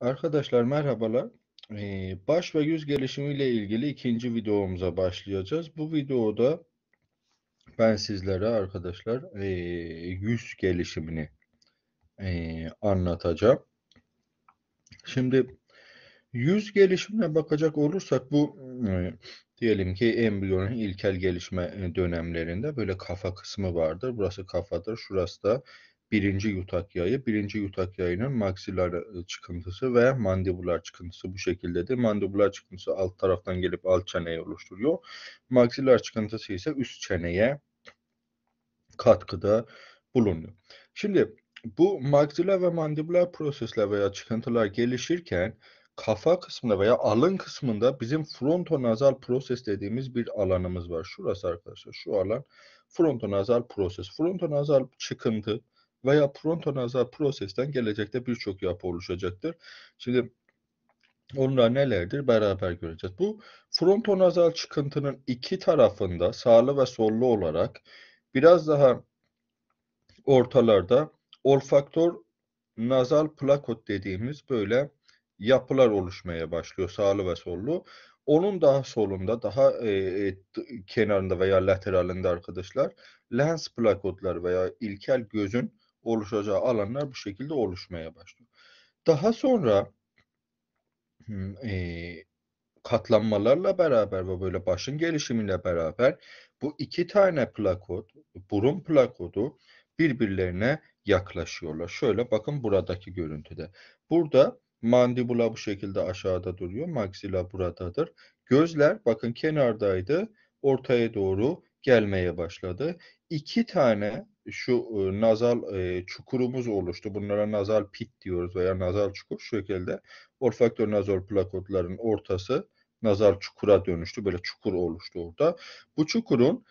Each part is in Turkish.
Arkadaşlar merhabalar. Ee, baş ve yüz gelişimi ile ilgili ikinci videomuza başlayacağız. Bu videoda ben sizlere arkadaşlar ee, yüz gelişimini ee, anlatacağım. Şimdi yüz gelişimine bakacak olursak bu e, diyelim ki embriyonun ilkel gelişme e, dönemlerinde böyle kafa kısmı vardır. Burası kafadır, şurası da birinci yutak yağı. Birinci yutak yağının maksilar e, çıkıntısı ve mandibular çıkıntısı bu şekildedir. Mandibular çıkıntısı alt taraftan gelip alt çeneyi oluşturuyor. Maksiller çıkıntısı ise üst çeneye katkıda bulunuyor. Şimdi bu maksiller ve mandibular prosesler veya çıkıntılar gelişirken kafa kısmında veya alın kısmında bizim frontonazal proses dediğimiz bir alanımız var. Şurası arkadaşlar şu alan frontonazal proses. Frontonazal çıkıntı veya frontonazal prosesten gelecekte birçok yapı oluşacaktır. Şimdi onlar nelerdir beraber göreceğiz. Bu frontonazal çıkıntının iki tarafında sağlı ve sollu olarak biraz daha ortalarda olfaktör nazal plakot dediğimiz böyle yapılar oluşmaya başlıyor sağlı ve sollu. Onun daha solunda, daha e, e kenarında veya lateralinde arkadaşlar lens plakotlar veya ilkel gözün oluşacağı alanlar bu şekilde oluşmaya başlıyor. Daha sonra hmm, e, katlanmalarla beraber ve böyle başın gelişimiyle beraber bu iki tane plakot, burun plakodu birbirlerine yaklaşıyorlar. Şöyle bakın buradaki görüntüde. Burada mandibula bu şekilde aşağıda duruyor. Maxilla buradadır. Gözler bakın kenardaydı. Ortaya doğru gelmeye başladı. İki tane şu e, nazal e, çukurumuz oluştu. Bunlara nazal pit diyoruz veya nazal çukur şu şekilde. Olfaktör nazal plakotların ortası nazal çukura dönüştü. Böyle çukur oluştu orada. Bu çukurun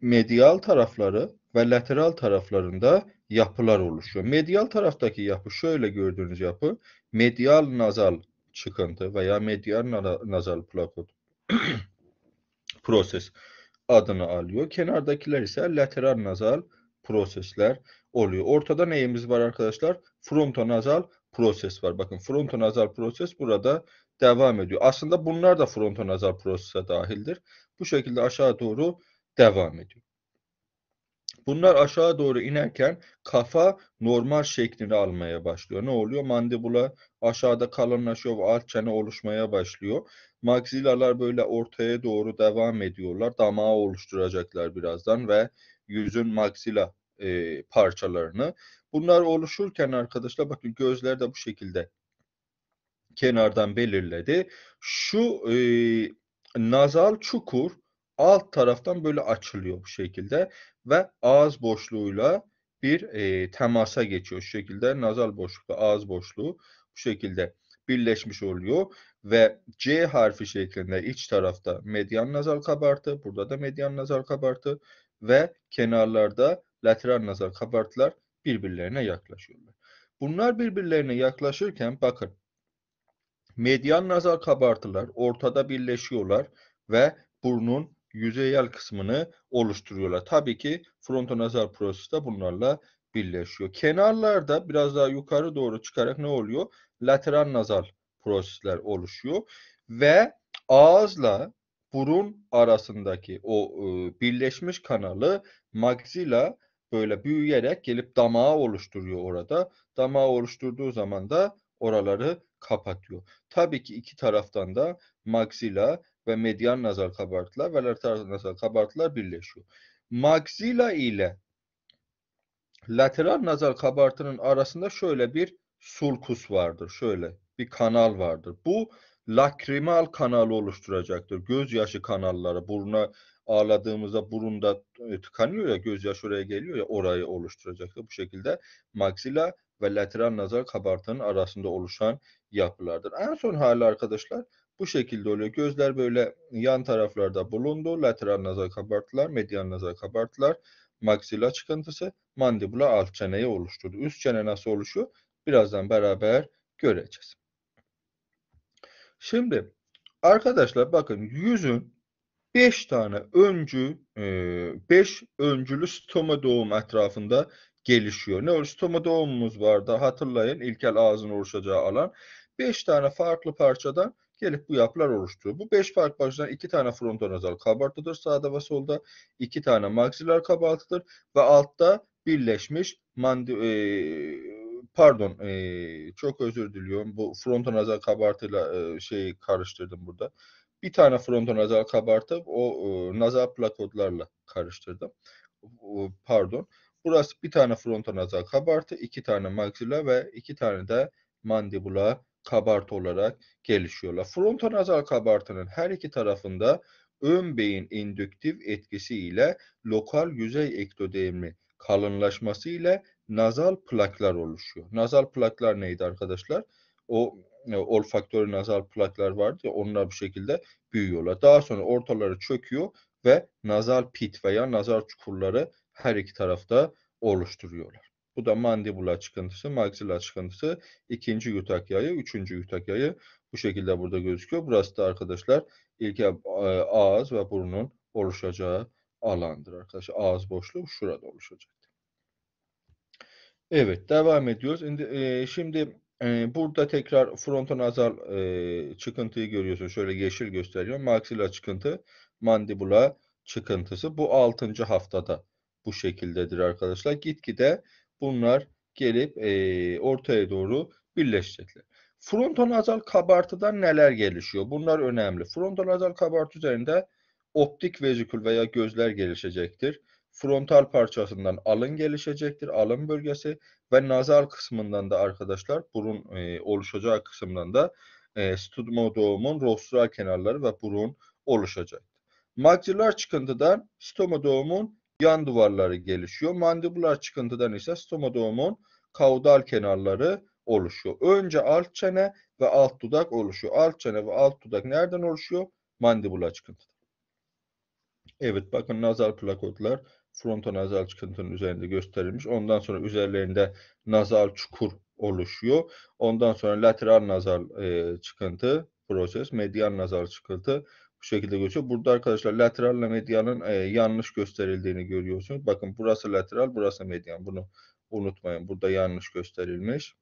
medial tarafları ve lateral taraflarında yapılar oluşuyor. Medial taraftaki yapı şöyle gördüğünüz yapı medial nazal çıkıntı veya medial nazal plakot proses adını alıyor. Kenardakiler ise lateral nazal prosesler oluyor. Ortada neyimiz var arkadaşlar? Frontonazal proses var. Bakın frontonazal proses burada devam ediyor. Aslında bunlar da frontonazal prosese dahildir. Bu şekilde aşağı doğru devam ediyor. Bunlar aşağı doğru inerken kafa normal şeklini almaya başlıyor. Ne oluyor? Mandibula aşağıda kalınlaşıyor ve alt çene oluşmaya başlıyor. Maksilalar böyle ortaya doğru devam ediyorlar. Damağı oluşturacaklar birazdan ve yüzün maksila e, parçalarını. Bunlar oluşurken arkadaşlar bakın gözler de bu şekilde kenardan belirledi. Şu e, nazal çukur alt taraftan böyle açılıyor bu şekilde ve ağız boşluğuyla bir e, temasa geçiyor. Şu şekilde nazal boşlukla ağız boşluğu bu şekilde birleşmiş oluyor ve C harfi şeklinde iç tarafta median nazal kabartı, burada da median nazal kabartı ve kenarlarda lateral nazal kabartılar birbirlerine yaklaşıyorlar. Bunlar birbirlerine yaklaşırken bakın median nazal kabartılar ortada birleşiyorlar ve burnun yüzeyel kısmını oluşturuyorlar. Tabii ki frontonazal proses de bunlarla birleşiyor. Kenarlarda biraz daha yukarı doğru çıkarak ne oluyor? Lateral nazal prosesler oluşuyor ve ağızla burun arasındaki o e, birleşmiş kanalı maxilla böyle büyüyerek gelip damağı oluşturuyor orada. Damağı oluşturduğu zaman da oraları kapatıyor. Tabii ki iki taraftan da maxilla ve median nazar kabartılar ve lateral nazar kabartılar birleşiyor. Maxilla ile lateral nazar kabartının arasında şöyle bir sulkus vardır. Şöyle bir kanal vardır. Bu lakrimal kanalı oluşturacaktır. Gözyaşı kanalları buruna ağladığımızda burunda e, tıkanıyor ya gözyaşı oraya geliyor ya orayı oluşturacaktır. Bu şekilde maxilla ve lateral nazar kabartının arasında oluşan yapılardır. En son hali arkadaşlar bu şekilde oluyor. Gözler böyle yan taraflarda bulundu. Lateral nazar kabartılar, medial nazar kabartılar, maksila çıkıntısı, mandibula alt çeneyi oluşturdu. Üst çene nasıl oluşuyor? Birazdan beraber göreceğiz. Şimdi arkadaşlar bakın yüzün 5 tane öncü 5 e, öncülü stomadoğum etrafında gelişiyor. Ne olur stomadoğumumuz vardı hatırlayın ilkel ağzın oluşacağı alan. 5 tane farklı parçadan gelip bu yapılar oluşturuyor. Bu 5 park başından 2 tane frontonazal kabartıdır sağda ve solda. 2 tane maksiler kabartıdır ve altta birleşmiş mandi, e, pardon e, çok özür diliyorum. Bu frontonazal kabartıyla e, şeyi karıştırdım burada. Bir tane frontonazal kabartı o e, nazal plakodlarla karıştırdım. O, pardon. Burası bir tane frontonazal kabartı, iki tane maxilla ve iki tane de mandibula kabartı olarak gelişiyorlar. Frontonazal kabartının her iki tarafında ön beyin indüktif etkisi ile lokal yüzey ektodermi kalınlaşması ile nazal plaklar oluşuyor. Nazal plaklar neydi arkadaşlar? O e, olfaktörü nazal plaklar vardı ya onlar bu şekilde büyüyorlar. Daha sonra ortaları çöküyor ve nazal pit veya nazar çukurları her iki tarafta oluşturuyorlar. Bu da mandibula çıkıntısı, maxilla çıkıntısı, ikinci yutak yayı, üçüncü yutak yayı bu şekilde burada gözüküyor. Burası da arkadaşlar ilk e, ağız ve burnun oluşacağı alandır arkadaşlar. Ağız boşluğu şurada oluşacak. Evet devam ediyoruz. Şimdi, e, şimdi e, burada tekrar frontonazal e, çıkıntıyı görüyorsun. Şöyle yeşil gösteriyorum. Maxilla çıkıntı, mandibula çıkıntısı. Bu altıncı haftada bu şekildedir arkadaşlar. Gitgide bunlar gelip e, ortaya doğru birleşecekler. Frontal azal kabartıdan neler gelişiyor? Bunlar önemli. Frontal azal kabartı üzerinde optik vezikül veya gözler gelişecektir. Frontal parçasından alın gelişecektir, alın bölgesi ve nazal kısmından da arkadaşlar burun e, oluşacağı kısmından da e, stomodoğumun rostral kenarları ve burun oluşacak. Makcilar çıkıntıdan stomodoğumun yan duvarları gelişiyor. Mandibular çıkıntıdan ise stomadomun kaudal kenarları oluşuyor. Önce alt çene ve alt dudak oluşuyor. Alt çene ve alt dudak nereden oluşuyor? Mandibular çıkıntı. Evet bakın nazal plakotlar frontonazal çıkıntının üzerinde gösterilmiş. Ondan sonra üzerlerinde nazal çukur oluşuyor. Ondan sonra lateral nazal e, çıkıntı proses, medial nazal çıkıntı bu şekilde gözüküyor. Burada arkadaşlar lateralle medyanın e, yanlış gösterildiğini görüyorsunuz. Bakın burası lateral, burası medyan. Bunu unutmayın. Burada yanlış gösterilmiş.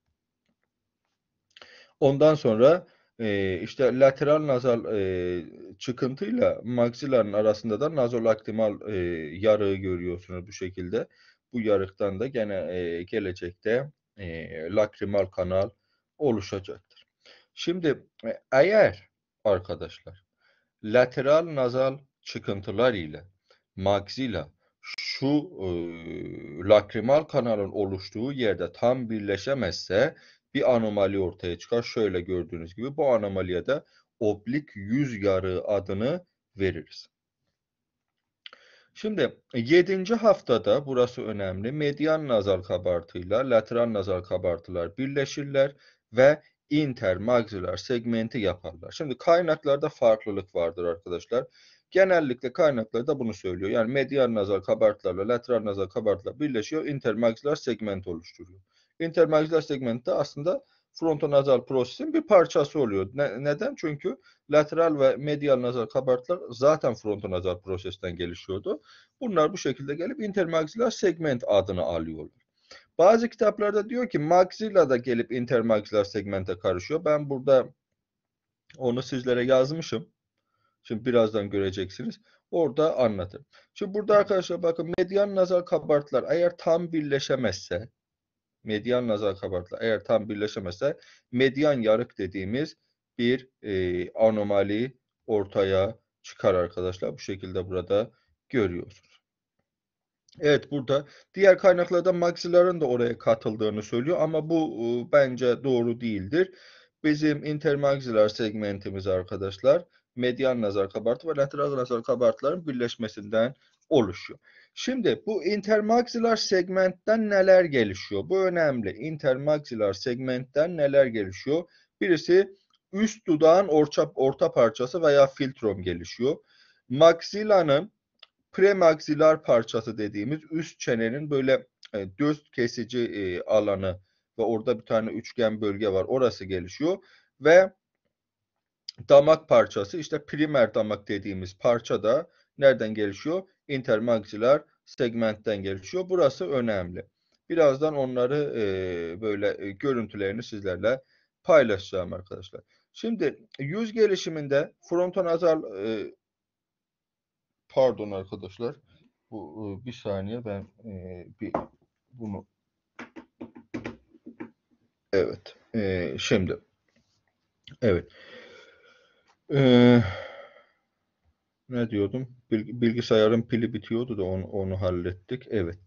Ondan sonra e, işte lateral nazal e, çıkıntıyla maksilanın arasında da nazolaktimal e, yarığı görüyorsunuz bu şekilde. Bu yarıktan da gene e, gelecekte e, lakrimal kanal oluşacaktır. Şimdi e, eğer arkadaşlar lateral nazal çıkıntılar ile maxilla şu e, lakrimal kanalın oluştuğu yerde tam birleşemezse bir anomali ortaya çıkar. Şöyle gördüğünüz gibi bu anomaliye de oblik yüz yarığı adını veririz. Şimdi 7. haftada burası önemli. Median nazal kabartıyla lateral nazal kabartılar birleşirler ve intermaküler segmenti yaparlar. Şimdi kaynaklarda farklılık vardır arkadaşlar. Genellikle kaynaklarda bunu söylüyor. Yani medial nazar kabartlarla lateral nazar kabartlar birleşiyor. Intermaküler segment oluşturuyor. Intermaküler segment de aslında frontonazal prosesin bir parçası oluyor. Ne, neden? Çünkü lateral ve medial nazar kabartlar zaten frontonazal prosesten gelişiyordu. Bunlar bu şekilde gelip intermaküler segment adını alıyorlar. Bazı kitaplarda diyor ki Maxilla da gelip intermaxillar segmente karışıyor. Ben burada onu sizlere yazmışım. Şimdi birazdan göreceksiniz. Orada anlatırım. Şimdi burada arkadaşlar bakın medyan nazar kabartılar eğer tam birleşemezse medyan nazar kabartılar eğer tam birleşemezse medyan yarık dediğimiz bir e, anomali ortaya çıkar arkadaşlar. Bu şekilde burada görüyorsunuz. Evet burada diğer kaynaklarda Maxilar'ın da oraya katıldığını söylüyor ama bu e, bence doğru değildir. Bizim intermaxilar segmentimiz arkadaşlar median nazar kabartı ve lateral nazar kabartıların birleşmesinden oluşuyor. Şimdi bu intermaxilar segmentten neler gelişiyor? Bu önemli. Intermaxilar segmentten neler gelişiyor? Birisi üst dudağın orta, orta parçası veya filtrom gelişiyor. Maxilanın premaksilar parçası dediğimiz üst çenenin böyle e, düz kesici e, alanı ve orada bir tane üçgen bölge var. Orası gelişiyor ve damak parçası işte primer damak dediğimiz parça da nereden gelişiyor? Intermaksiler segmentten gelişiyor. Burası önemli. Birazdan onları e, böyle e, görüntülerini sizlerle paylaşacağım arkadaşlar. Şimdi yüz gelişiminde frontonazal e, Pardon arkadaşlar. Bu e, bir saniye ben e, bir bunu Evet. E, şimdi Evet. E, ne diyordum? Bilgisayarın pili bitiyordu da onu, onu hallettik. Evet.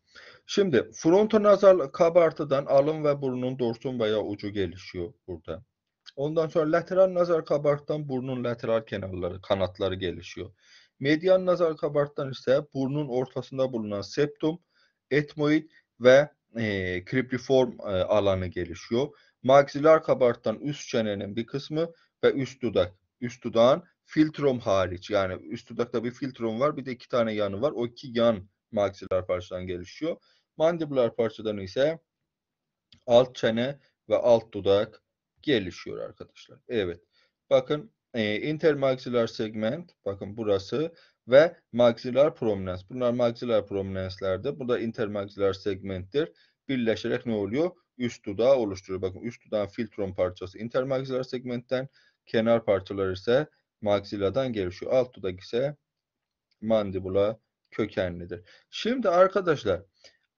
Şimdi fronto nazal kabartıdan alın ve burnun dorsun veya ucu gelişiyor burada. Ondan sonra lateral nazar kabarttan burnun lateral kenarları, kanatları gelişiyor. Median nazar kabarttan ise burnun ortasında bulunan septum, etmoid ve e, kripliform e, alanı gelişiyor. Maxilar kabarttan üst çenenin bir kısmı ve üst dudak. Üst dudağın filtrum hariç yani üst dudakta bir filtrum var bir de iki tane yanı var. O iki yan maxilar parçadan gelişiyor. Mandibular parçadan ise alt çene ve alt dudak gelişiyor arkadaşlar. Evet. Bakın e, segment bakın burası ve maksilar prominens. Bunlar maksilar prominenslerdir. Bu da intermaksilar segmenttir. Birleşerek ne oluyor? Üst dudağı oluşturuyor. Bakın üst dudağın filtron parçası intermaksilar segmentten, kenar parçalar ise maksiladan gelişiyor. Alt dudak ise mandibula kökenlidir. Şimdi arkadaşlar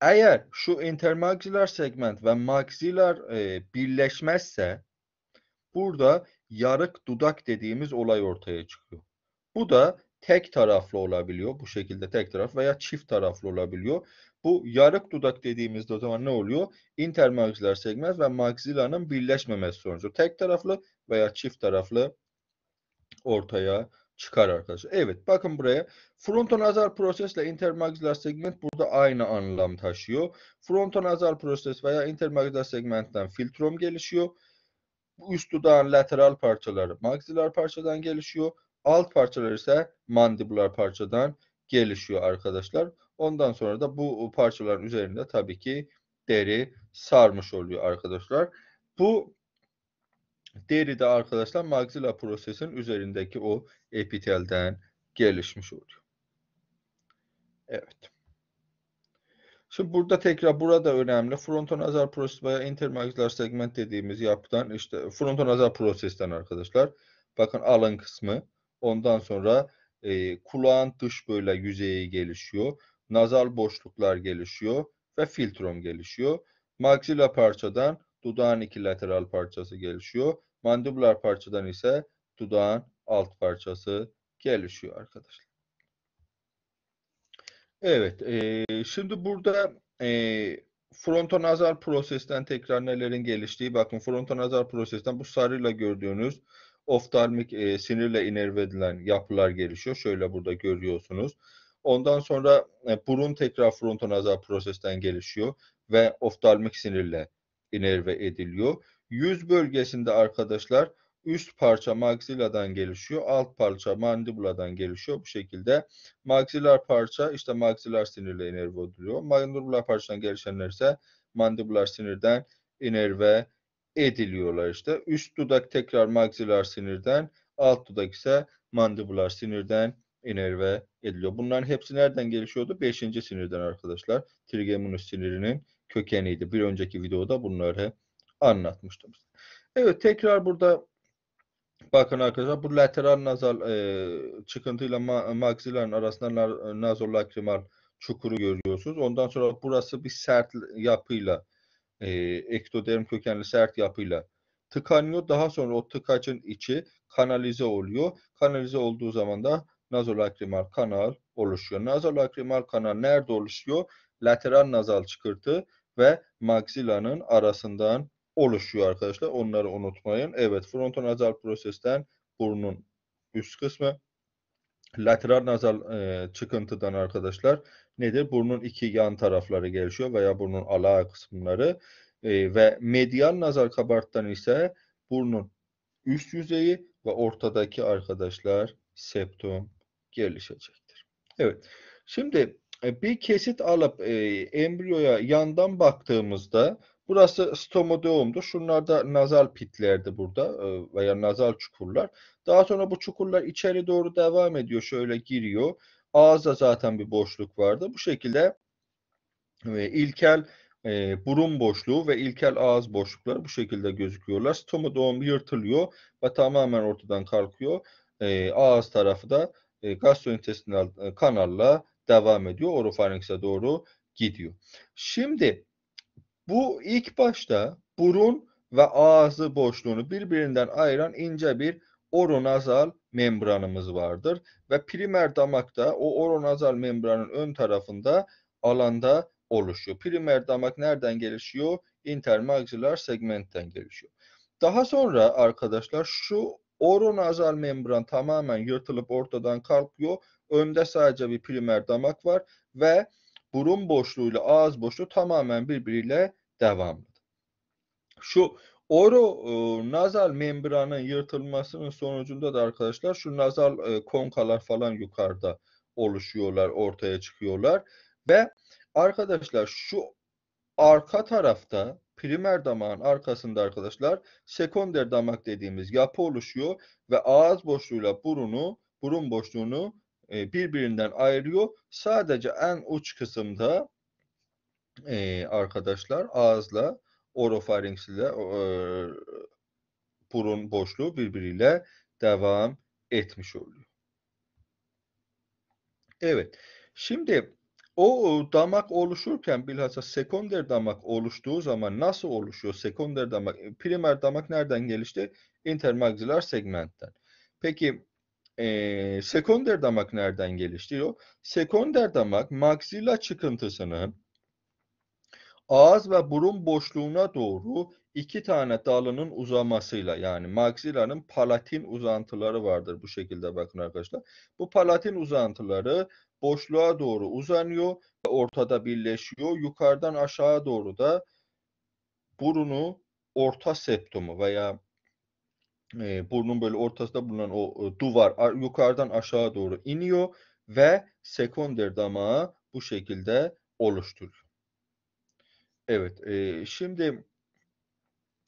eğer şu intermaksilar segment ve maksilar e, birleşmezse burada yarık dudak dediğimiz olay ortaya çıkıyor. Bu da tek taraflı olabiliyor. Bu şekilde tek taraf veya çift taraflı olabiliyor. Bu yarık dudak dediğimizde o zaman ne oluyor? Intermaksiler segment ve maxilla'nın birleşmemesi sonucu tek taraflı veya çift taraflı ortaya çıkar arkadaşlar. Evet bakın buraya frontonazal prosesle intermaksiler segment burada aynı anlam taşıyor. Frontonazal proses veya intermaksiler segmentten filtrom gelişiyor bu üst dudağın lateral parçaları maxilar parçadan gelişiyor. Alt parçalar ise mandibular parçadan gelişiyor arkadaşlar. Ondan sonra da bu parçaların üzerinde tabii ki deri sarmış oluyor arkadaşlar. Bu deri de arkadaşlar maxilla prosesin üzerindeki o epitelden gelişmiş oluyor. Evet. Şimdi burada tekrar burada önemli. Fronton azar proses veya intermaküler segment dediğimiz yapıdan işte fronton azar prosesten arkadaşlar. Bakın alın kısmı. Ondan sonra e, kulağın dış böyle yüzeyi gelişiyor. Nazal boşluklar gelişiyor ve filtrom gelişiyor. Maxilla parçadan dudağın iki lateral parçası gelişiyor. Mandibular parçadan ise dudağın alt parçası gelişiyor arkadaşlar. Evet, eee, şimdi burada, eee, frontonazal prosesten tekrar nelerin geliştiği, bakın frontonazal prosesten bu sarıyla gördüğünüz oftalmik, eee, sinirle innerve edilen yapılar gelişiyor. Şöyle burada görüyorsunuz. Ondan sonra, eee, burun tekrar frontonazal prosesten gelişiyor ve oftalmik sinirle inerve ediliyor. Yüz bölgesinde arkadaşlar Üst parça maxilladan gelişiyor. Alt parça mandibuladan gelişiyor. Bu şekilde maxilar parça işte maxilar sinirle inerve ediliyor. Mandibular parçadan gelişenler ise mandibular sinirden inerve ediliyorlar işte. Üst dudak tekrar maxilar sinirden, alt dudak ise mandibular sinirden inerve ediliyor. Bunların hepsi nereden gelişiyordu? Beşinci sinirden arkadaşlar. Trigeminus sinirinin kökeniydi. Bir önceki videoda bunları anlatmıştım. Evet tekrar burada Bakın arkadaşlar bu lateral nazal e, çıkıntıyla ma maxilerin arasında na e, nazolakrimal çukuru görüyorsunuz. Ondan sonra burası bir sert yapıyla e, ektoderm kökenli sert yapıyla tıkanıyor. Daha sonra o tıkacın içi kanalize oluyor. Kanalize olduğu zaman da nazolakrimal kanal oluşuyor. Nazolakrimal kanal nerede oluşuyor? Lateral nazal çıkırtı ve maksilanın arasından oluşuyor arkadaşlar. Onları unutmayın. Evet fronton azal prosesten burnun üst kısmı lateral nazal e, çıkıntıdan arkadaşlar nedir? Burnun iki yan tarafları gelişiyor veya burnun ala kısımları e, ve medial nazal kabarttan ise burnun üst yüzeyi ve ortadaki arkadaşlar septum gelişecektir. Evet. Şimdi e, bir kesit alıp e, embriyoya yandan baktığımızda Burası stomodeumdu. Şunlar da nazal pitlerdi burada e, veya nazal çukurlar. Daha sonra bu çukurlar içeri doğru devam ediyor. Şöyle giriyor. Ağızda zaten bir boşluk vardı. Bu şekilde ilkel e, burun boşluğu ve ilkel ağız boşlukları bu şekilde gözüküyorlar. Stomodoğum yırtılıyor ve tamamen ortadan kalkıyor. E, ağız tarafı da e, gastrointestinal e, kanalla devam ediyor. Orofaringse doğru gidiyor. Şimdi bu ilk başta burun ve ağzı boşluğunu birbirinden ayıran ince bir oronazal membranımız vardır ve primer damakta o oronazal membranın ön tarafında alanda oluşuyor. Primer damak nereden gelişiyor? Intermaxillar segmentten gelişiyor. Daha sonra arkadaşlar şu oronazal membran tamamen yırtılıp ortadan kalkıyor. Önde sadece bir primer damak var ve burun boşluğuyla ağız boşluğu tamamen birbiriyle devamlı. Şu Oro e, nazal membranın yırtılmasının sonucunda da arkadaşlar şu nazal e, konkalar falan yukarıda oluşuyorlar, ortaya çıkıyorlar ve arkadaşlar şu arka tarafta primer damağın arkasında arkadaşlar sekonder damak dediğimiz yapı oluşuyor ve ağız boşluğuyla burunu, burun boşluğunu e, birbirinden ayırıyor. Sadece en uç kısımda e, arkadaşlar ağızla orofarinks ile e, burun boşluğu birbiriyle devam etmiş oluyor. Evet. Şimdi o damak oluşurken bilhassa sekonder damak oluştuğu zaman nasıl oluşuyor? Sekonder damak, primer damak nereden gelişti? Intermaxiller segmentten. Peki e, sekonder damak nereden geliştiriyor? Sekonder damak maksilla çıkıntısını ağız ve burun boşluğuna doğru iki tane dalının uzamasıyla yani maksilla'nın palatin uzantıları vardır bu şekilde bakın arkadaşlar. Bu palatin uzantıları boşluğa doğru uzanıyor ve ortada birleşiyor. Yukarıdan aşağı doğru da burunu orta septumu veya e, burnun böyle ortasında bulunan o e, duvar yukarıdan aşağı doğru iniyor ve sekonder damağı bu şekilde oluşturuyor. Evet, e, şimdi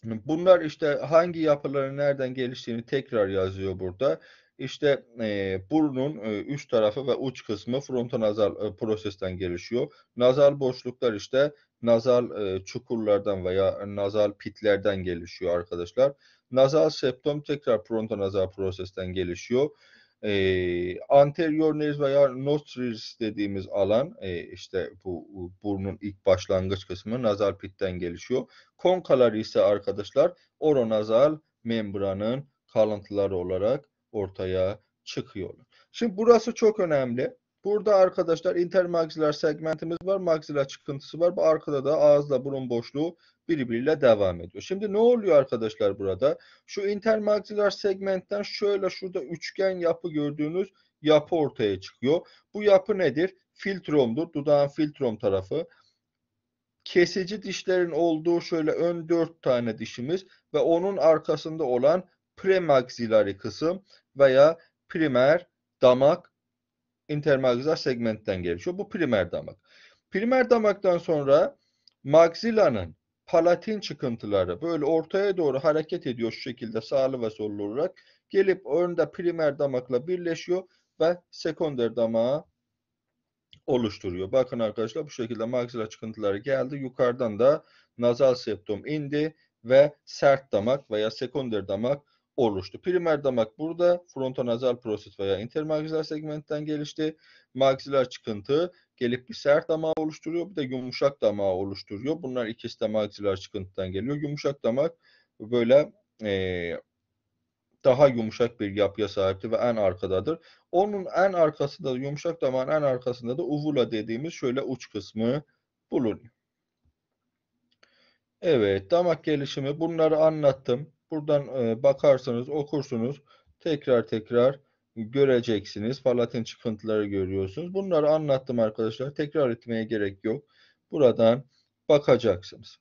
bunlar işte hangi yapıların nereden geliştiğini tekrar yazıyor burada. İşte e, burnun e, üst tarafı ve uç kısmı frontonazal e, prosesten gelişiyor. Nazal boşluklar işte nazal e, çukurlardan veya nazal pitlerden gelişiyor arkadaşlar. Nazal septom tekrar frontonazal prosesten gelişiyor. E, anterior nez veya nostrilis dediğimiz alan e, işte bu, burnun ilk başlangıç kısmı nazal pitten gelişiyor. Konkalar ise arkadaşlar oronazal membranın kalıntıları olarak ortaya çıkıyor. Şimdi burası çok önemli. Burada arkadaşlar intermaksiler segmentimiz var. Maksiler çıkıntısı var. Bu arkada da ağızla burun boşluğu birbiriyle devam ediyor. Şimdi ne oluyor arkadaşlar burada? Şu intermaksiler segmentten şöyle şurada üçgen yapı gördüğünüz yapı ortaya çıkıyor. Bu yapı nedir? Filtromdur. Dudağın filtrom tarafı. Kesici dişlerin olduğu şöyle ön dört tane dişimiz ve onun arkasında olan premaksilari kısım veya primer damak intermaksilar segmentten gelişiyor. Bu primer damak. Primer damaktan sonra maxilla'nın palatin çıkıntıları böyle ortaya doğru hareket ediyor şu şekilde sağlı ve sollu olarak gelip önde primer damakla birleşiyor ve sekonder damağı oluşturuyor. Bakın arkadaşlar bu şekilde maxilla çıkıntıları geldi. Yukarıdan da nazal septum indi ve sert damak veya sekonder damak oluştu. Primer damak burada frontonazal prosit veya intermaksiler segmentten gelişti. Maksiler çıkıntı gelip bir sert damağı oluşturuyor. Bir de yumuşak damağı oluşturuyor. Bunlar ikisi de maksiler çıkıntıdan geliyor. Yumuşak damak böyle e, daha yumuşak bir yapıya sahiptir ve en arkadadır. Onun en arkasında yumuşak damağın en arkasında da uvula dediğimiz şöyle uç kısmı bulunuyor. Evet damak gelişimi bunları anlattım. Buradan e, bakarsanız okursunuz. Tekrar tekrar göreceksiniz. Falatin çıkıntıları görüyorsunuz. Bunları anlattım arkadaşlar. Tekrar etmeye gerek yok. Buradan bakacaksınız.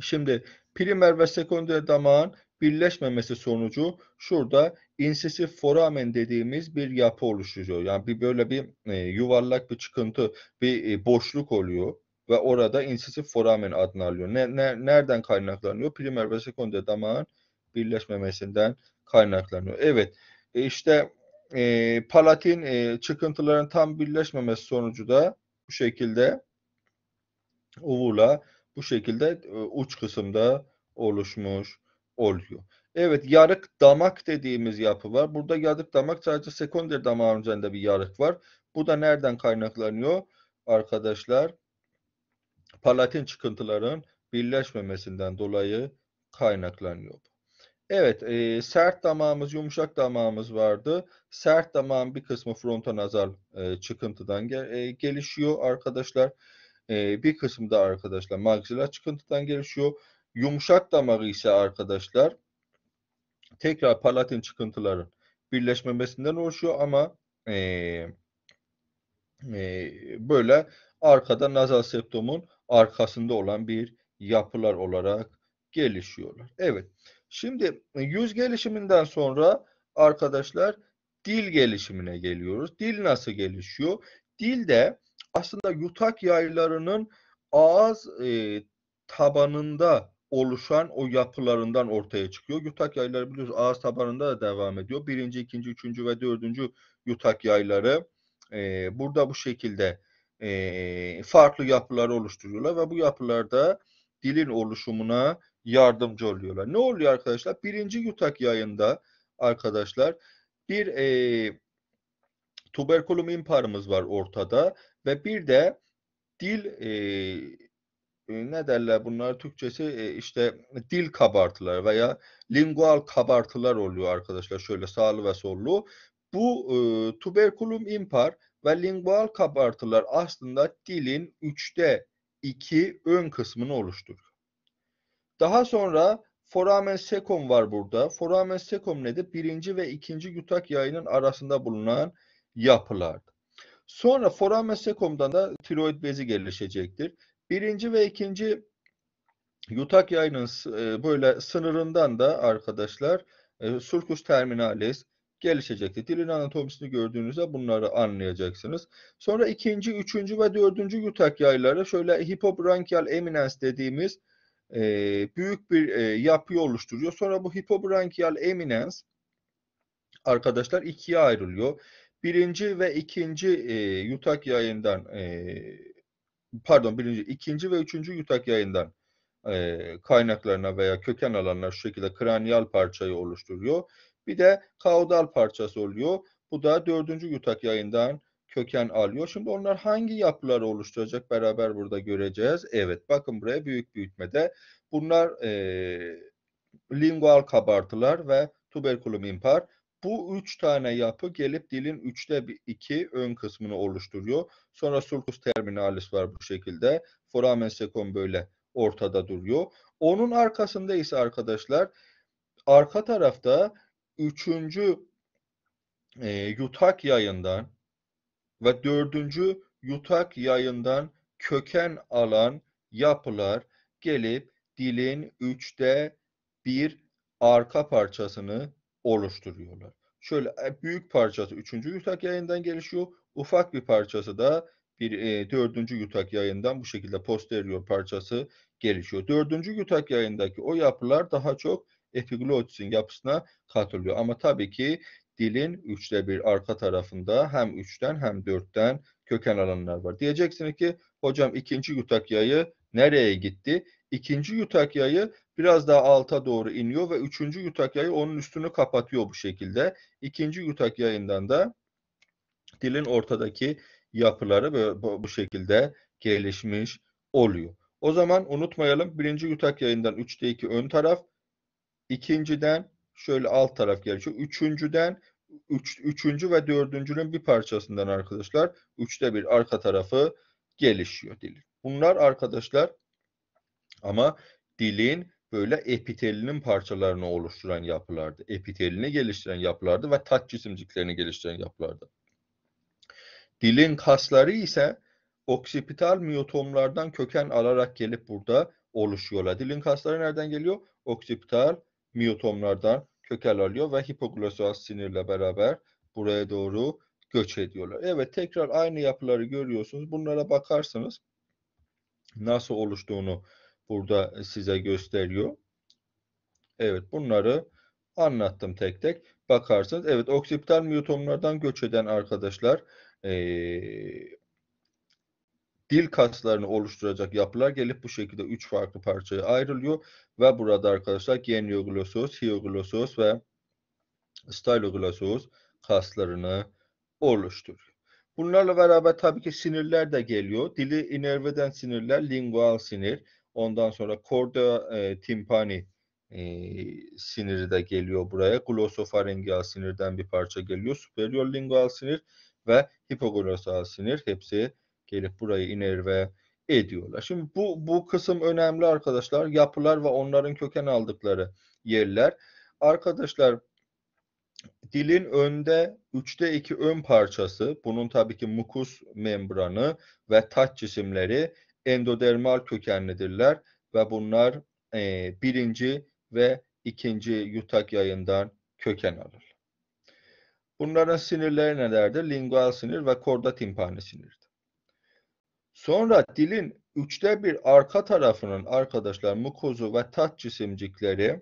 Şimdi primer ve sekonder damağın birleşmemesi sonucu şurada insisif foramen dediğimiz bir yapı oluşuyor. Yani bir böyle bir e, yuvarlak bir çıkıntı, bir e, boşluk oluyor ve orada incisif foramen adını alıyor. Ne, ne, nereden kaynaklanıyor? Primer ve sekonder damağın birleşmemesinden kaynaklanıyor. Evet e, işte e, palatin e, çıkıntıların tam birleşmemesi sonucu da bu şekilde uvula bu şekilde e, uç kısımda oluşmuş oluyor. Evet yarık damak dediğimiz yapı var. Burada yarık damak sadece sekonder damağın üzerinde bir yarık var. Bu da nereden kaynaklanıyor? Arkadaşlar palatin çıkıntılarının birleşmemesinden dolayı kaynaklanıyor. Evet, e, sert damağımız, yumuşak damağımız vardı. Sert damağın bir kısmı frontonazal e, çıkıntıdan gel, e, gelişiyor arkadaşlar. E, bir kısmı da arkadaşlar maxilla çıkıntıdan gelişiyor. Yumuşak damağı ise arkadaşlar tekrar palatin çıkıntıların birleşmemesinden oluşuyor ama e, e, böyle arkada nazal septumun arkasında olan bir yapılar olarak gelişiyorlar. Evet. Şimdi e, yüz gelişiminden sonra arkadaşlar dil gelişimine geliyoruz. Dil nasıl gelişiyor? Dil de aslında yutak yaylarının ağız e, tabanında oluşan o yapılarından ortaya çıkıyor. Yutak yayları biliyoruz ağız tabanında da devam ediyor. Birinci, ikinci, üçüncü ve dördüncü yutak yayları e, burada bu şekilde e, farklı yapılar oluşturuyorlar ve bu yapılarda dilin oluşumuna yardımcı oluyorlar. Ne oluyor arkadaşlar? Birinci yutak yayında arkadaşlar bir e, tuberkulum imparımız var ortada ve bir de dil e, ne derler bunlar Türkçesi işte dil kabartılar veya lingual kabartılar oluyor arkadaşlar şöyle sağlı ve sollu. Bu e, tuberkulum impar ve lingual kabartılar aslında dilin üçte iki ön kısmını oluşturur. Daha sonra foramen sekom var burada. Foramen sekom nedir? Birinci ve ikinci yutak yayının arasında bulunan yapılardı. Sonra foramen sekomdan da tiroid bezi gelişecektir. Birinci ve ikinci yutak yayının e, böyle sınırından da arkadaşlar e, surkus terminalis, gelişecektir. Dilin anatomisini gördüğünüzde bunları anlayacaksınız. Sonra ikinci, üçüncü ve dördüncü yutak yayları şöyle hipobrankial eminence dediğimiz e, büyük bir e, yapıyı oluşturuyor. Sonra bu hipobrankial eminence arkadaşlar ikiye ayrılıyor. Birinci ve ikinci e, yutak yayından e, pardon birinci, ikinci ve üçüncü yutak yayından e, kaynaklarına veya köken alanlar şu şekilde kranial parçayı oluşturuyor. Bir de kaudal parçası oluyor. Bu da dördüncü yutak yayından köken alıyor. Şimdi onlar hangi yapıları oluşturacak beraber burada göreceğiz. Evet bakın buraya büyük büyütmede. Bunlar e, lingual kabartılar ve tuberculum impar. Bu üç tane yapı gelip dilin üçte bir, iki ön kısmını oluşturuyor. Sonra sulcus terminalis var bu şekilde. Foramen secum böyle ortada duruyor. Onun arkasında ise arkadaşlar arka tarafta üçüncü e, yutak yayından ve dördüncü yutak yayından köken alan yapılar gelip dilin üçte bir arka parçasını oluşturuyorlar. Şöyle e, büyük parçası üçüncü yutak yayından gelişiyor. Ufak bir parçası da bir e, dördüncü yutak yayından bu şekilde posterior parçası gelişiyor. Dördüncü yutak yayındaki o yapılar daha çok epiglotisin yapısına katılıyor. Ama tabii ki dilin üçte bir arka tarafında hem üçten hem dörtten köken alanlar var. Diyeceksiniz ki hocam ikinci yutak yayı nereye gitti? İkinci yutak yayı biraz daha alta doğru iniyor ve üçüncü yutak yayı onun üstünü kapatıyor bu şekilde. İkinci yutak yayından da dilin ortadaki yapıları bu şekilde gelişmiş oluyor. O zaman unutmayalım birinci yutak yayından 3'te 2 ön taraf, İkinciden şöyle alt taraf gelişiyor, Üçüncüden üç, üçüncü ve dördüncünün bir parçasından arkadaşlar üçte bir arka tarafı gelişiyor dilin. Bunlar arkadaşlar ama dilin böyle epitelinin parçalarını oluşturan yapılardı. Epitelini geliştiren yapılardı ve tat cisimciklerini geliştiren yapılardı. Dilin kasları ise oksipital miyotomlardan köken alarak gelip burada oluşuyorlar. Dilin kasları nereden geliyor? Oksipital miyotomlardan kökel alıyor ve hipoglosal sinirle beraber buraya doğru göç ediyorlar. Evet tekrar aynı yapıları görüyorsunuz. Bunlara bakarsanız nasıl oluştuğunu burada size gösteriyor. Evet bunları anlattım tek tek. Bakarsınız evet oksipital miyotomlardan göç eden arkadaşlar ee, dil kaslarını oluşturacak yapılar gelip bu şekilde üç farklı parçaya ayrılıyor ve burada arkadaşlar genioglossus, hioglosos ve styloglosos kaslarını oluşturuyor. Bunlarla beraber tabii ki sinirler de geliyor. Dili inerveden sinirler, lingual sinir, ondan sonra korda e, timpani e, siniri de geliyor buraya. Glossopharyngeal sinirden bir parça geliyor. Superior lingual sinir ve hipoglosal sinir hepsi gelip burayı iner ve ediyorlar. Şimdi bu bu kısım önemli arkadaşlar. Yapılar ve onların köken aldıkları yerler. Arkadaşlar dilin önde 3'te 2 ön parçası, bunun tabii ki mukus membranı ve taç cisimleri endodermal kökenlidirler ve bunlar e, birinci ve ikinci yutak yayından köken alır. Bunların sinirleri nelerdir? Lingual sinir ve korda timpani sinirdir. Sonra dilin üçte bir arka tarafının arkadaşlar mukozu ve tat cisimcikleri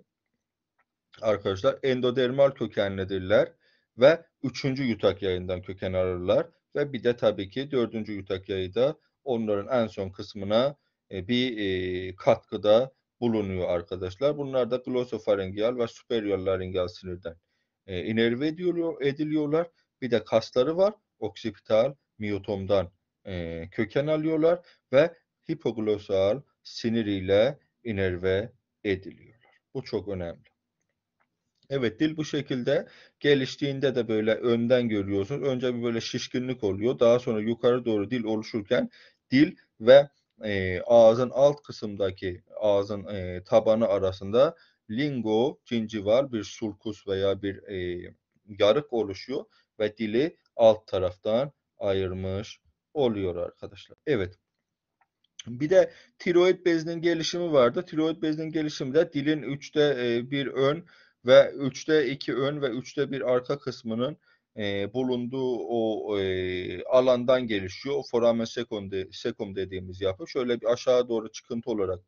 arkadaşlar endodermal kökenlidirler ve üçüncü yutak yayından köken alırlar ve bir de tabii ki dördüncü yutak yayı da onların en son kısmına e, bir e, katkıda bulunuyor arkadaşlar. Bunlar da glosofaringeal ve superior superiorlaringeal sinirden e, inerve ediliyorlar. Bir de kasları var. Oksipital miyotomdan e, köken alıyorlar ve hipoglosal siniriyle inerve ediliyorlar. Bu çok önemli. Evet dil bu şekilde geliştiğinde de böyle önden görüyorsunuz. Önce bir böyle şişkinlik oluyor. Daha sonra yukarı doğru dil oluşurken dil ve e, ağzın alt kısımdaki ağzın e, tabanı arasında lingo cincival bir sulkus veya bir e, yarık oluşuyor ve dili alt taraftan ayırmış oluyor arkadaşlar. Evet. Bir de tiroid bezinin gelişimi vardı. Tiroid bezinin gelişimi dilin 3'te 1 e, ön ve 3'te 2 ön ve 3'te 1 arka kısmının e, bulunduğu o e, alandan gelişiyor. O foramen sekum, sekum dediğimiz yapı. Şöyle bir aşağı doğru çıkıntı olarak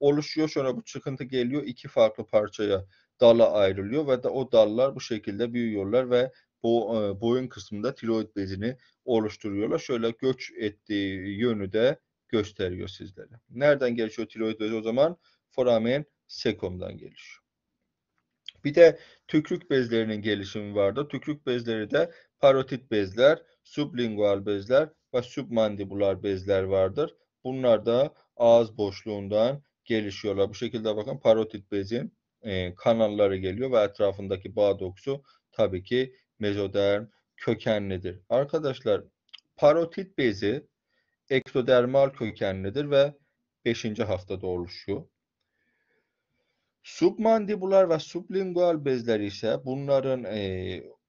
oluşuyor. Sonra bu çıkıntı geliyor iki farklı parçaya dala ayrılıyor ve de o dallar bu şekilde büyüyorlar ve bu e, boyun kısmında tiroid bezini oluşturuyorlar. Şöyle göç ettiği yönü de gösteriyor sizlere. Nereden gelişiyor tiroid bezi o zaman? Foramen sekumdan gelişiyor. Bir de tükürük bezlerinin gelişimi vardı. Tükürük bezleri de parotit bezler, sublingual bezler ve submandibular bezler vardır. Bunlar da ağız boşluğundan gelişiyorlar. Bu şekilde bakın parotit bezin e, kanalları geliyor ve etrafındaki bağ dokusu tabii ki mezoderm kökenlidir. Arkadaşlar parotit bezi ektodermal kökenlidir ve 5. haftada oluşuyor. Submandibular ve sublingual bezler ise bunların e,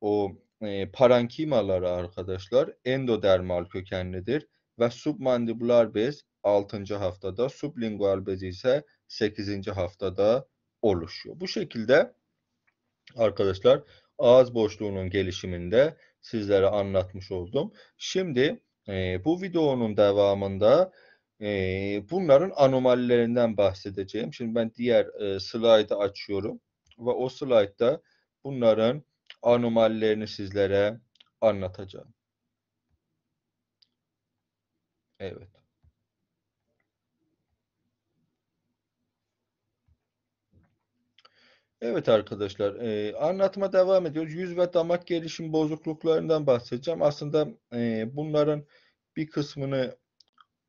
o e, parankimaları arkadaşlar endodermal kökenlidir ve submandibular bez 6. haftada, sublingual bez ise 8. haftada oluşuyor. Bu şekilde arkadaşlar ağız boşluğunun gelişiminde sizlere anlatmış oldum. Şimdi e, bu videonun devamında e, bunların anomalilerinden bahsedeceğim. Şimdi ben diğer e, slaydı açıyorum ve o slide'da bunların anomallerini sizlere anlatacağım. Evet. Evet arkadaşlar, e, anlatma devam ediyoruz. Yüz ve damak gelişim bozukluklarından bahsedeceğim. Aslında e, bunların bir kısmını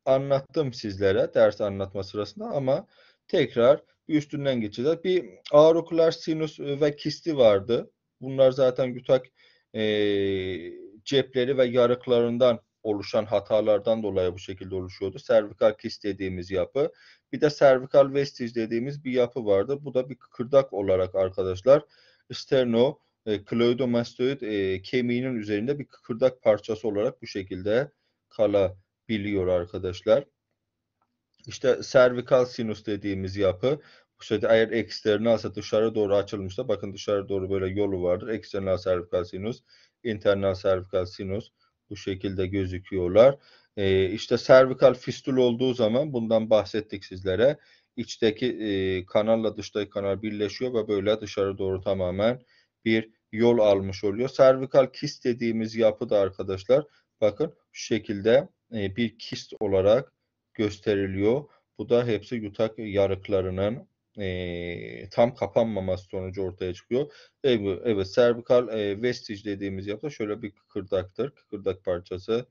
anlattım sizlere ders anlatma sırasında ama tekrar üstünden geçeceğiz. Bir aurikular sinüs ve kisti vardı. Bunlar zaten yutak e, cepleri ve yarıklarından oluşan hatalardan dolayı bu şekilde oluşuyordu. Servikal kist dediğimiz yapı. Bir de servikal vestige dediğimiz bir yapı vardı. Bu da bir kıkırdak olarak arkadaşlar sterno e, kloidomastoid e, kemiğinin üzerinde bir kıkırdak parçası olarak bu şekilde kalabiliyor arkadaşlar. İşte servikal sinüs dediğimiz yapı bu şekilde eğer eksternalsa dışarı doğru açılmışsa bakın dışarı doğru böyle yolu vardır. Eksternal servikal sinüs, internal servikal sinüs. Bu şekilde gözüküyorlar. E, işte servikal fistül olduğu zaman bundan bahsettik sizlere. İçteki e, kanalla dıştaki kanal birleşiyor ve böyle dışarı doğru tamamen bir yol almış oluyor. Servikal kist dediğimiz yapı da arkadaşlar bakın şu şekilde e, bir kist olarak gösteriliyor. Bu da hepsi yutak yarıklarının e, tam kapanmaması sonucu ortaya çıkıyor. Evet, evet servikal e, vestige dediğimiz yapı şöyle bir kıkırdaktır. Kıkırdak parçası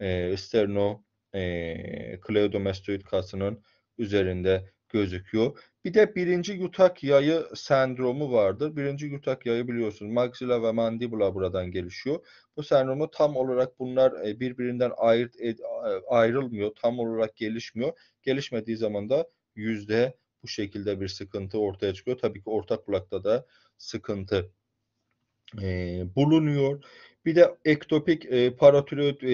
e, sterno e, kleodomastoid kasının üzerinde gözüküyor. Bir de birinci yutak yayı sendromu vardır. Birinci yutak yayı biliyorsunuz maxilla ve mandibula buradan gelişiyor. Bu sendromu tam olarak bunlar e, birbirinden ayırt, ayrılmıyor. Tam olarak gelişmiyor. Gelişmediği zaman da yüzde bu şekilde bir sıkıntı ortaya çıkıyor. Tabii ki ortak kulakta da sıkıntı e, bulunuyor. Bir de ektopik e, paratiroid e,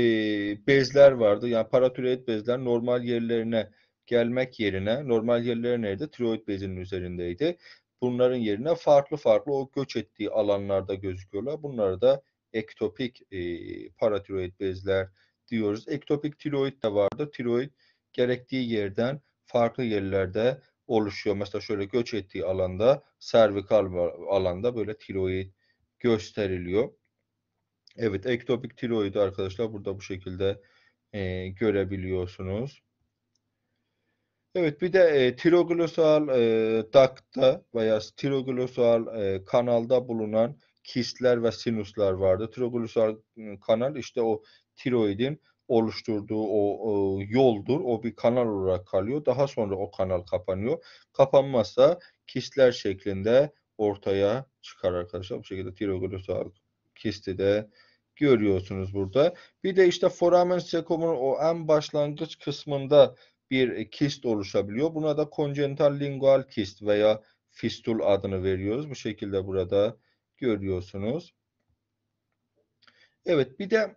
bezler vardı. Yani paratiroid bezler normal yerlerine gelmek yerine normal yerleri nerede? Tiroid bezinin üzerindeydi. Bunların yerine farklı farklı o göç ettiği alanlarda gözüküyorlar. Bunları da ektopik e, paratiroid bezler diyoruz. Ektopik tiroid de vardı. Tiroid gerektiği yerden farklı yerlerde oluşuyor. Mesela şöyle göç ettiği alanda servikal alanda böyle tiroid gösteriliyor. Evet ektopik tiroidi arkadaşlar burada bu şekilde e, görebiliyorsunuz. Evet bir de e, tiroglosal e, dakta veya tiroglosal e, kanalda bulunan kistler ve sinüsler vardı. Tiroglosal kanal işte o tiroidin oluşturduğu o e, yoldur. O bir kanal olarak kalıyor. Daha sonra o kanal kapanıyor. Kapanmazsa kistler şeklinde ortaya çıkar arkadaşlar. Bu şekilde tiroglosal kisti de görüyorsunuz burada. Bir de işte foramen sekomun o en başlangıç kısmında bir kist oluşabiliyor. Buna da congenital lingual kist veya fistul adını veriyoruz. Bu şekilde burada görüyorsunuz. Evet bir de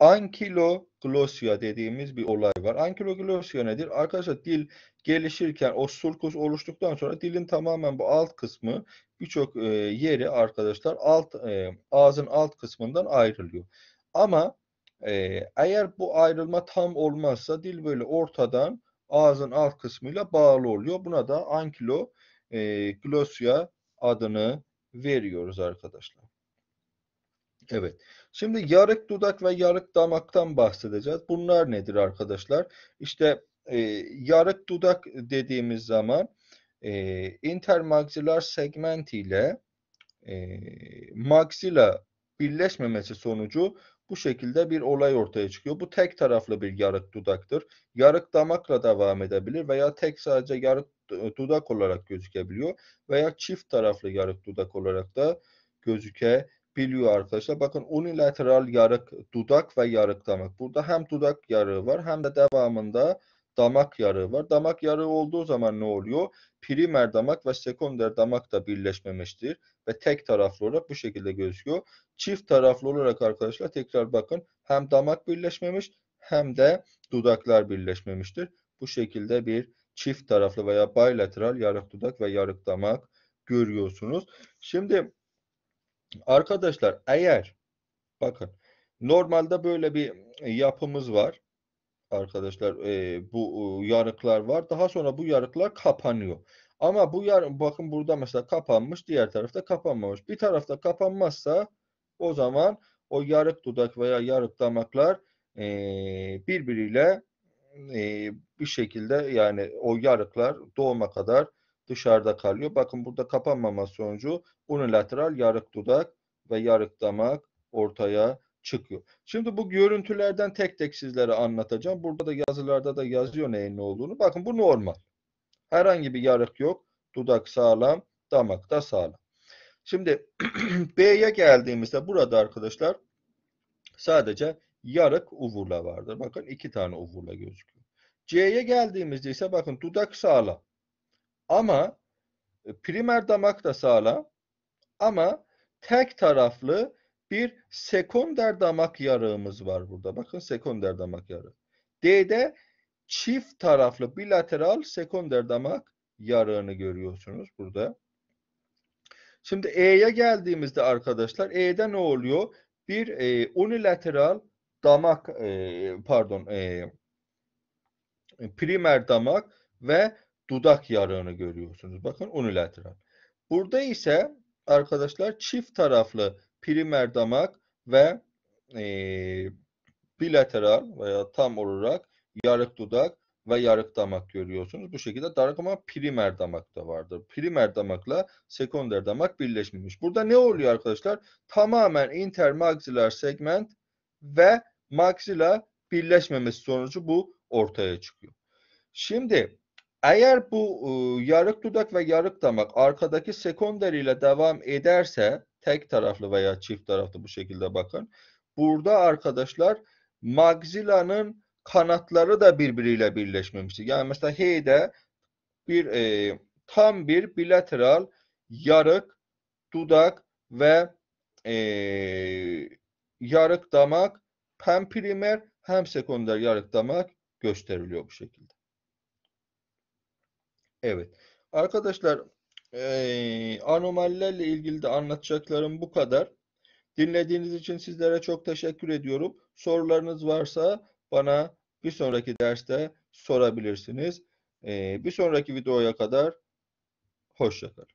ankilo ankiloglosya dediğimiz bir olay var. Ankiloglosya nedir? Arkadaşlar dil gelişirken o sulkus oluştuktan sonra dilin tamamen bu alt kısmı birçok e, yeri arkadaşlar alt e, ağzın alt kısmından ayrılıyor. Ama e, eğer bu ayrılma tam olmazsa dil böyle ortadan ağzın alt kısmıyla bağlı oluyor. Buna da ankilo adını veriyoruz arkadaşlar. Evet. Şimdi yarık dudak ve yarık damaktan bahsedeceğiz. Bunlar nedir arkadaşlar? İşte e, yarık dudak dediğimiz zaman e, intermaksilar segment ile e, maksila birleşmemesi sonucu bu şekilde bir olay ortaya çıkıyor. Bu tek taraflı bir yarık dudaktır. Yarık damakla devam edebilir veya tek sadece yarık dudak olarak gözükebiliyor veya çift taraflı yarık dudak olarak da gözükebiliyor biliyor arkadaşlar. Bakın unilateral yarık, dudak ve yarık damak. Burada hem dudak yarığı var hem de devamında damak yarığı var. Damak yarığı olduğu zaman ne oluyor? Primer damak ve sekonder damak da birleşmemiştir ve tek taraflı olarak bu şekilde gözüküyor. Çift taraflı olarak arkadaşlar tekrar bakın hem damak birleşmemiş hem de dudaklar birleşmemiştir. Bu şekilde bir çift taraflı veya bilateral yarık dudak ve yarık damak görüyorsunuz. Şimdi Arkadaşlar eğer bakın normalde böyle bir yapımız var. Arkadaşlar e, bu e, yarıklar var. Daha sonra bu yarıklar kapanıyor. Ama bu yar bakın burada mesela kapanmış, diğer tarafta kapanmamış. Bir tarafta kapanmazsa o zaman o yarık dudak veya yarık damaklar e, birbiriyle e, bir şekilde yani o yarıklar doğuma kadar dışarıda kalıyor. Bakın burada kapanmama sonucu unilateral yarık dudak ve yarık damak ortaya çıkıyor. Şimdi bu görüntülerden tek tek sizlere anlatacağım. Burada da yazılarda da yazıyor neyin ne olduğunu. Bakın bu normal. Herhangi bir yarık yok. Dudak sağlam, damak da sağlam. Şimdi B'ye geldiğimizde burada arkadaşlar sadece yarık uvula vardır. Bakın iki tane uvula gözüküyor. C'ye geldiğimizde ise bakın dudak sağlam. Ama e, primer damak da sağlam ama tek taraflı bir sekonder damak yarığımız var burada. Bakın sekonder damak yarığı. D'de çift taraflı bilateral sekonder damak yarığını görüyorsunuz burada. Şimdi E'ye geldiğimizde arkadaşlar E'de ne oluyor? Bir e, unilateral damak e, pardon e, primer damak ve dudak yarığını görüyorsunuz. Bakın unilateral. Burada ise arkadaşlar çift taraflı primer damak ve e, bilateral veya tam olarak yarık dudak ve yarık damak görüyorsunuz. Bu şekilde damak ama primer damak da vardır. Primer damakla sekonder damak birleşmemiş. Burada ne oluyor arkadaşlar? Tamamen intermaxilar segment ve maxilla birleşmemesi sonucu bu ortaya çıkıyor. Şimdi eğer bu e, yarık dudak ve yarık damak arkadaki sekonder ile devam ederse tek taraflı veya çift taraflı bu şekilde bakın. Burada arkadaşlar maxillanın kanatları da birbiriyle birleşmemişti. Yani mesela H'de bir e, tam bir bilateral yarık dudak ve e, yarık damak hem primer hem sekonder yarık damak gösteriliyor bu şekilde. Evet. Arkadaşlar e, anomallerle ilgili de anlatacaklarım bu kadar. Dinlediğiniz için sizlere çok teşekkür ediyorum. Sorularınız varsa bana bir sonraki derste sorabilirsiniz. bir sonraki videoya kadar hoşçakalın.